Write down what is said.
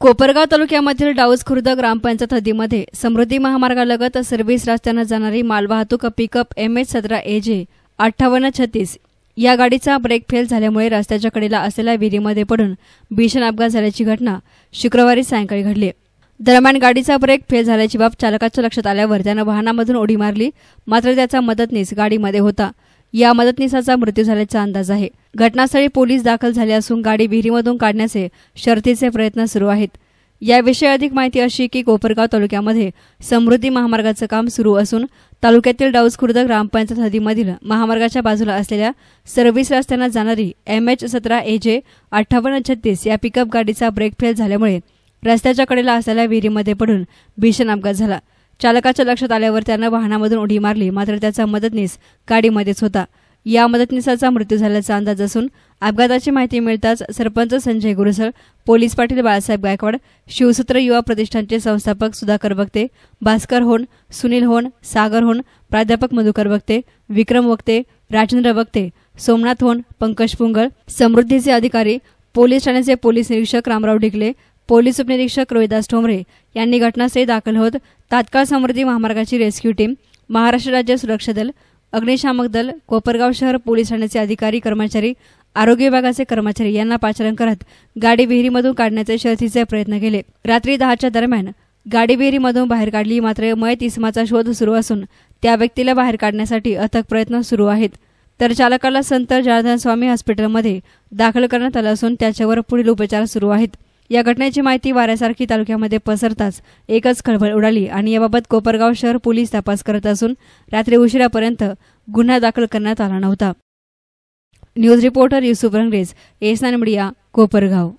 कोपरगाव तालुक्यामधील डाऊस खुर्द ग्रामपंचायत हद्दीमध्ये समृद्धी महामार्गालगत सर्व्हिस रस्त्यानं जाणारी मालवाहतूक पिकअप एम एच सतरा ए जे अठ्ठावन्न छत्तीस या गाडीचा ब्रेक फेल झाल्यामुळे रस्त्याच्या कडेला असलेल्या विहिरीमध्ये पडून भीषण अपघात झाल्याची घटना शुक्रवारी सायंकाळी घडली दरम्यान गाडीचा ब्रेक फेल झाल्याची बाब चालकाच्या लक्षात आल्यावर त्यानं वाहनामधून उडी मारली मात्र त्याचा मदतनीस गाडीमध्ये होता या मदतनीसाचा मृत्यू झाल्याचा अंदाज आहे घटनास्थळी पोलीस दाखल झाले असून गाडी विहिरीमधून काढण्याचे शर्थीचे प्रयत्न सुरू आहेत याविषयी अधिक माहिती अशी की कोपरगाव तालुक्यामध्ये समृद्धी महामार्गाचं काम सुरू असून तालुक्यातील डाऊसखुर्द ग्रामपंचायत हदीमधील महामार्गाच्या बाजूला असलेल्या सर्व्हिस रस्त्यांना जाणारी एम एच सतरा ए जे अठ्ठावन्न छत्तीस या पिकअप गाडीचा ब्रेक फेल झाल्यामुळे रस्त्याच्या कडेला असलेल्या विहिरीमध्ये पडून भीषण अपघात झाला चालकाच्या लक्षात आल्यावर त्यानं वाहनामधून उडी मारली मात्र त्याचा मदतनीस गाडीमध्येच होता या मदतनीसाचा मृत्यू झाल्याचा अंदाज असून अपघाताची माहिती मिळताच सरपंच संजय गुरुसळ पोलीस पाटील बाळासाहेब गायकवाड शिवसूत्र युवा प्रतिष्ठानचे संस्थापक सुधाकर वक्ते भास्कर होन सुनील होन सागर होन प्राध्यापक मधुकर वक्ते विक्रम वक्ते राजेंद्र वक्ते सोमनाथ होण पंकज पुंगळ समृद्धीचे अधिकारी पोलीस ठाण्याचे पोलीस निरीक्षक रामराव ढिकले पोलीस उपनिरीक्षक रोहिदास ठोंबरे यांनी घटनास्थळी दाखल होत तात्काळ समृद्धी महामार्गाची रेस्क्यू टीम महाराष्ट्र राज्य सुरक्षा दल अग्निशामक दल कोपरगाव शहर पोलीस ठाण्याचे अधिकारी कर्मचारी आरोग्य विभागाचे कर्मचारी यांना पाचारण करत गाडी विहिरीमधून काढण्याचे शर्थीचे प्रयत्न केले रात्री दहाच्या दरम्यान गाडी विहिरीमधून बाहेर काढली मात्र मयत इसमाचा शोध सुरू असून त्या व्यक्तीला बाहेर काढण्यासाठी अथक प्रयत्न सुरू आहेत तर चालकाला संत जाळधन स्वामी हॉस्पिटलमध्ये दाखल करण्यात आलं असून त्याच्यावर पुढील उपचार सुरू आहेत या घटनेची माहिती वाऱ्यासारखी तालुक्यामध्ये पसरताच एकच खळबळ उडाली आणि याबाबत कोपरगाव शहर पोलीस तपास करत असून रात्री उशिरापर्यंत गुन्हा दाखल करण्यात आला नव्हता news reporter Yusuf Rangrez S media Kopargaon